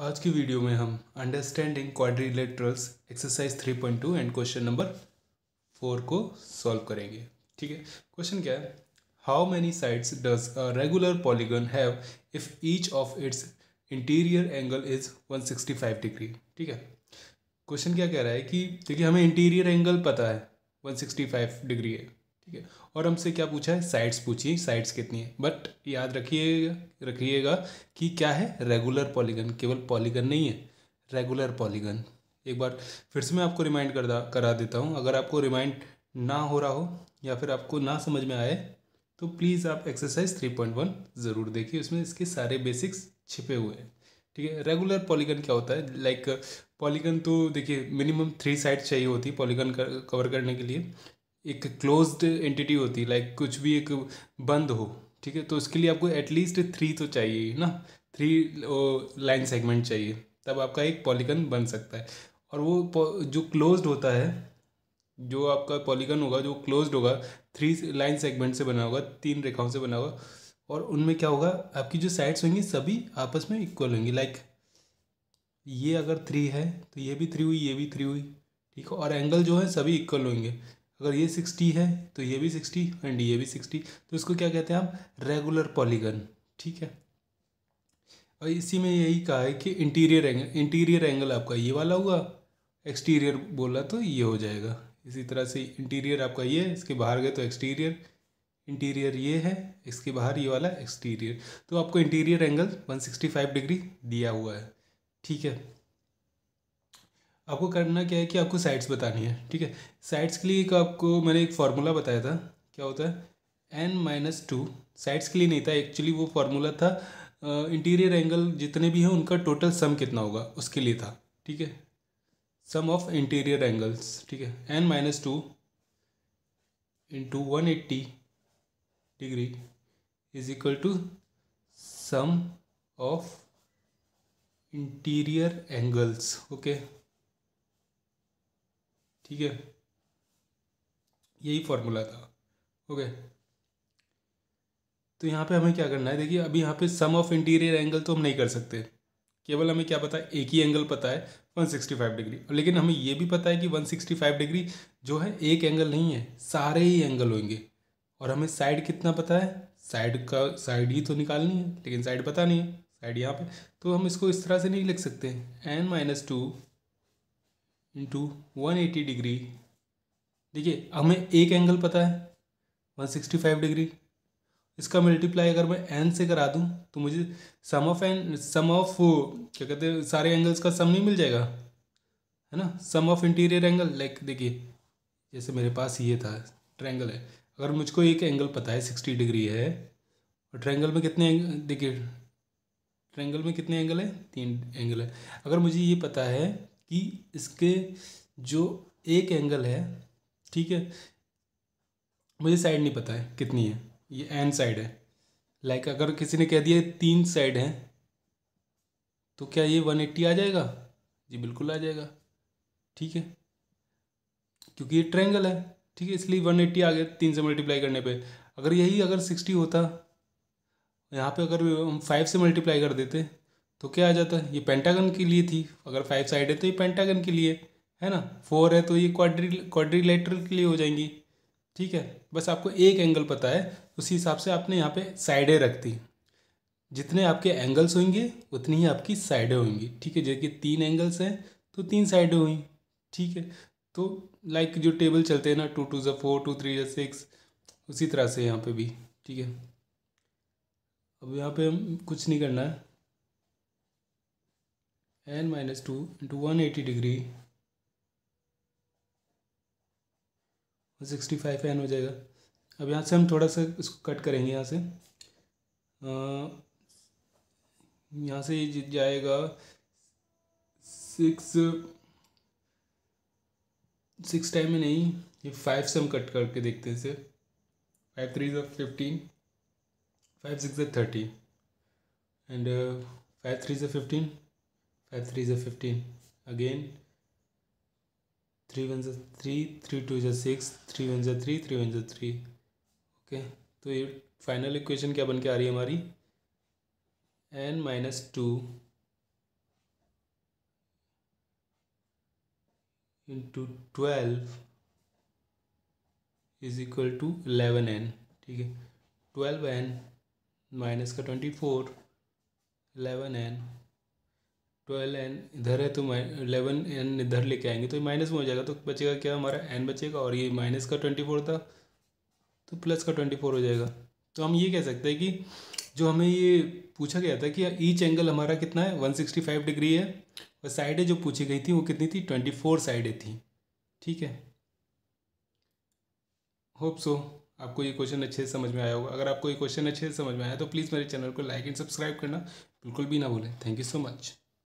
आज की वीडियो में हम understanding quadrilaterals exercise 3.2 and question number four को सॉल्व करेंगे ठीक है क्वेश्चन क्या है how many sides does a regular polygon have if each of its interior angle is 165 degree ठीक है क्वेश्चन क्या कह रहा है कि देखिए हमें इंटीरियर एंगल पता है 165 डिग्री है ठीक है और हमसे क्या पूछा है साइड्स पूछिए साइड्स कितनी है बट याद रखिए रखिएगा कि क्या है रेगुलर पॉलीगन केवल पॉलीगन नहीं है रेगुलर पॉलीगन एक बार फिर से मैं आपको रिमाइंड कर करा देता हूँ अगर आपको रिमाइंड ना हो रहा हो या फिर आपको ना समझ में आए तो प्लीज़ आप एक्सरसाइज थ्री पॉइंट वन ज़रूर देखिए उसमें इसके सारे बेसिक्स छिपे हुए हैं ठीक है रेगुलर पॉलीगन क्या होता है लाइक like, पॉलीगन तो देखिए मिनिमम थ्री साइड चाहिए होती है पॉलीगन कवर करने के लिए एक क्लोज्ड एंटिटी होती है लाइक कुछ भी एक बंद हो ठीक है तो उसके लिए आपको एटलीस्ट थ्री तो चाहिए ना थ्री लाइन सेगमेंट चाहिए तब आपका एक पॉलीगन बन सकता है और वो जो क्लोज्ड होता है जो आपका पॉलीगन होगा जो क्लोज्ड होगा थ्री लाइन सेगमेंट से बना होगा तीन रेखाओं से बना होगा और उनमें क्या होगा आपकी जो साइड्स होंगी सभी आपस में इक्वल होंगी लाइक ये अगर थ्री है तो ये भी थ्री हुई ये भी थ्री हुई ठीक है और एंगल जो है सभी इक्वल होंगे अगर ये सिक्सटी है तो ये भी सिक्सटी एंड ये भी सिक्सटी तो इसको क्या कहते हैं आप रेगुलर पॉलीगन ठीक है और इसी में यही कहा है कि इंटीरियर एंगल इंटीरियर एंगल आपका ये वाला हुआ एक्सटीरियर बोला तो ये हो जाएगा इसी तरह से इंटीरियर आपका ये इसके बाहर गए तो एक्सटीरियर इंटीरियर ये है इसके बाहर ये वाला एक्सटीरियर तो आपको इंटीरियर एंगल 165 डिग्री दिया हुआ है ठीक है आपको करना क्या है कि आपको साइड्स बतानी है ठीक है साइड्स के लिए आपको मैंने एक फार्मूला बताया था क्या होता है एन माइनस टू साइड्स के लिए नहीं था एक्चुअली वो फार्मूला था इंटीरियर एंगल जितने भी हैं उनका टोटल सम कितना होगा उसके लिए था ठीक है सम ऑफ इंटीरियर एंगल्स ठीक है n minus two into one eighty degree is equal to sum of interior angles okay ठीक है यही फॉर्मूला था ओके तो यहाँ पे हमें क्या करना है देखिए अभी यहाँ पे सम ऑफ इंटीरियर एंगल तो हम नहीं कर सकते केवल हमें क्या पता है एक ही एंगल पता है 165 डिग्री लेकिन हमें ये भी पता है कि 165 डिग्री जो है एक एंगल नहीं है सारे ही एंगल होंगे और हमें साइड कितना पता है साइड का साइड ही तो निकालनी है लेकिन साइड पता नहीं है साइड यहाँ पे तो हम इसको इस तरह से नहीं लिख सकते n minus two into one eighty degree देखिए हमें एक एंगल पता है वन सिक्सटी फाइव डिग्री इसका मल्टीप्लाई अगर मैं एन से करा दूं तो मुझे sum of n sum of क्या कहते हैं सारे एंगल्स का सम नहीं मिल जाएगा है ना sum of interior angle like देखिए जैसे मेरे पास ये था ट्रायंगल है अगर मुझको एक एंगल पता है सिक्सटी डिग्री है और ट्रायंगल में कितने देखिए ट्रायंगल में कितने एंगल है तीन एंगल है अगर मुझे ये पता है कि इसके जो एक एंगल है ठीक है मुझे साइड नहीं पता है कितनी है ये एन साइड है लाइक अगर किसी ने कह दिया तीन साइड हैं तो क्या ये वन एट्टी आ जाएगा जी बिल्कुल आ जाएगा ठीक है क्योंकि ये ट्रेंगल है ठीक है इसलिए वन एट्टी आ गया तीन से मल्टीप्लाई करने पे अगर यही अगर सिक्सटी होता यहाँ पे अगर हम फाइव से मल्टीप्लाई कर देते तो क्या आ जाता है ये पेंटागन के लिए थी अगर फाइव साइड है तो ये पेंटागन के लिए है ना फोर है तो ये क्वाड्री क्वाड्रीलेटर के लिए हो जाएंगी ठीक है बस आपको एक एंगल पता है उसी हिसाब से आपने यहाँ पे साइडें रख दी जितने आपके एंगल्स होंगे उतनी ही आपकी साइडें होंगी ठीक है जबकि तीन एंगल्स हैं तो तीन साइडें हुई ठीक है तो लाइक जो टेबल चलते हैं ना टू टू जो फोर टू थ्री जो सिक्स उसी तरह से यहाँ पे भी ठीक है अब यहाँ पे हम कुछ नहीं करना है n minus 2 into 180 degree five n हो जाएगा अब यहाँ से हम थोड़ा सा इसको कट करेंगे यहाँ से यहाँ से ये जाएगा सिक्स सिक्स टाइम में नहीं ये फाइव से हम कट करके देखते हैं इसे फाइव थ्री ज़ा फिफ्टीन फाइव सिक्स ज़ा थर्टी एंड फाइव थ्री ज़ा फिफ्टीन फाइव थ्री ज़ा फिफ्टीन अगेन थ्री वन जो थ्री थ्री टू जो सिक्स थ्री वन जो थ्री थ्री वन जो थ्री ओके तो ये फाइनल इक्वेशन क्या बन के आ रही है हमारी n minus two into twelve is equal to eleven n ठीक है ट्वेल्व एन माइनस का twenty four eleven n twelve n इधर है तो इलेवन एन इधर लेके आएंगे तो माइनस में हो जाएगा तो बचेगा क्या हमारा एन बचेगा और ये माइनस का ट्वेंटी फोर था तो प्लस का ट्वेंटी फोर हो जाएगा तो हम ये कह सकते हैं कि जो हमें ये पूछा गया था कि ईच एंगल हमारा कितना है वन सिक्सटी फाइव डिग्री है और साइडें जो पूछी गई थी वो कितनी थी ट्वेंटी फोर साइडें थी ठीक है होप सो आपको ये क्वेश्चन अच्छे से समझ में आया होगा अगर आपको ये क्वेश्चन अच्छे से समझ में आया तो प्लीज़ मेरे चैनल को लाइक एंड सब्सक्राइब करना बिल्कुल भी ना भूलें थैंक यू सो मच